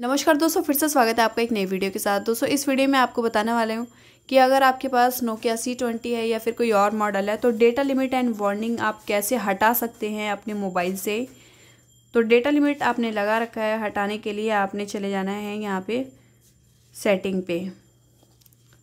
नमस्कार दोस्तों फिर से स्वागत है आपका एक नई वीडियो के साथ दोस्तों इस वीडियो में आपको बताने वाले हूँ कि अगर आपके पास नोकिया सी ट्वेंटी है या फिर कोई और मॉडल है तो डेटा लिमिट एंड वार्निंग आप कैसे हटा सकते हैं अपने मोबाइल से तो डेटा लिमिट आपने लगा रखा है हटाने के लिए आपने चले जाना है यहाँ पर सेटिंग पे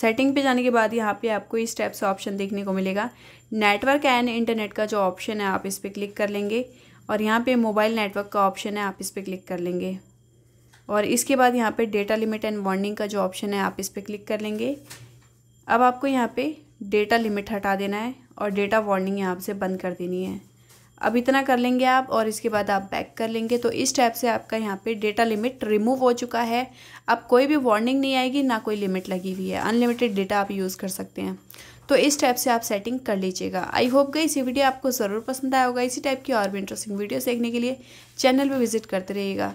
सेटिंग पे जाने के बाद यहाँ पे आपको इस टाइप से ऑप्शन देखने को मिलेगा नेटवर्क एंड इंटरनेट का जो ऑप्शन है आप इस पर क्लिक कर लेंगे और यहाँ पे मोबाइल नेटवर्क का ऑप्शन है आप इस पर क्लिक कर लेंगे और इसके बाद यहाँ पे डेटा लिमिट एंड वार्निंग का जो ऑप्शन है आप इस पर क्लिक कर लेंगे अब आपको यहाँ पे डेटा लिमिट हटा देना है और डेटा वार्निंग यहाँ से बंद कर देनी है अब इतना कर लेंगे आप और इसके बाद आप बैक कर लेंगे तो इस टाइप से आपका यहाँ पे डेटा लिमिट रिमूव हो चुका है अब कोई भी वार्निंग नहीं आएगी ना कोई लिमिट लगी हुई है अनलिमिटेड डेटा आप यूज़ कर सकते हैं तो इस टाइप से आप सेटिंग कर लीजिएगा आई होप गई इसी वीडियो आपको ज़रूर पसंद आया होगा इसी टाइप की और भी इंटरेस्टिंग वीडियोस देखने के लिए चैनल पर विजिट करते रहिएगा